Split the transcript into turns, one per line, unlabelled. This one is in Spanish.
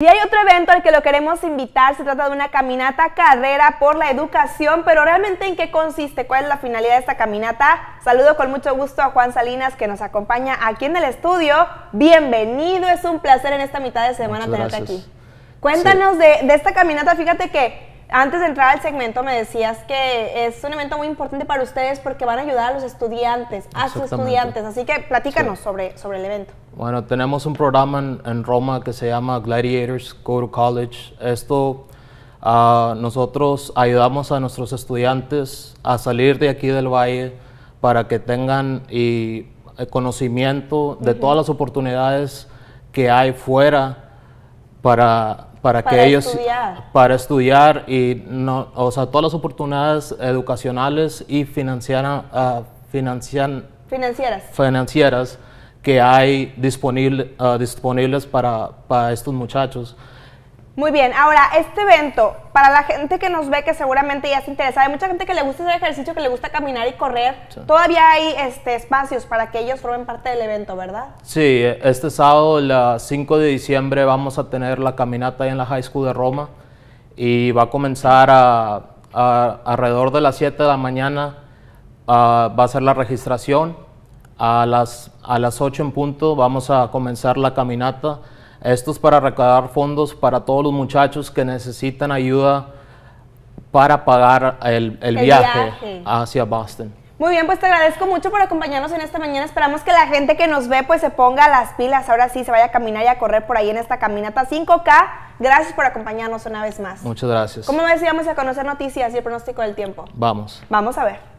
Y hay otro evento al que lo queremos invitar, se trata de una caminata carrera por la educación, pero realmente en qué consiste, cuál es la finalidad de esta caminata. Saludo con mucho gusto a Juan Salinas que nos acompaña aquí en el estudio. Bienvenido, es un placer en esta mitad de semana tenerte aquí. Cuéntanos de, de esta caminata, fíjate que antes de entrar al segmento me decías que es un evento muy importante para ustedes porque van a ayudar a los estudiantes, a sus estudiantes. Así que platícanos sobre, sobre el evento.
Bueno, tenemos un programa en, Roma que se llama Gladiators Go to College. Esto ah, nosotros ayudamos a nuestros estudiantes a salir de aquí del valle para que tengan y, eh, conocimiento de todas las oportunidades que hay fuera para para, que ellos estudiar. para estudiar y no, sea, todas las oportunidades educacionales y financieras ah, financian, financieras. financieras que hay disponible, ah, disponibles para, para estos muchachos.
Muy bien, ahora este evento, para la gente que nos ve que seguramente ya se interesa, hay mucha gente que le gusta hacer ejercicio, que le gusta caminar y correr, todavía hay este, espacios para que ellos formen parte del evento, ¿verdad?
Sí, este sábado, el 5 de diciembre, vamos a tener la caminata ahí en la High School de Roma y va a comenzar alrededor de las 7 de la mañana, ah, va a ser la registración, a las, a las 8 en punto vamos a comenzar la caminata esto es para recaudar fondos para todos los muchachos que necesitan ayuda para pagar el, viaje, hacia Boston.
Muy bien, pues te agradezco mucho por acompañarnos en esta mañana. Esperamos que la gente que nos ve pues se ponga las pilas. Ahora sí se vaya a caminar y a correr por ahí en esta caminata 5K. Gracias por acompañarnos una vez más. Muchas gracias. ¿Cómo decíamos a conocer noticias y el pronóstico del tiempo? Vamos. Vamos a ver.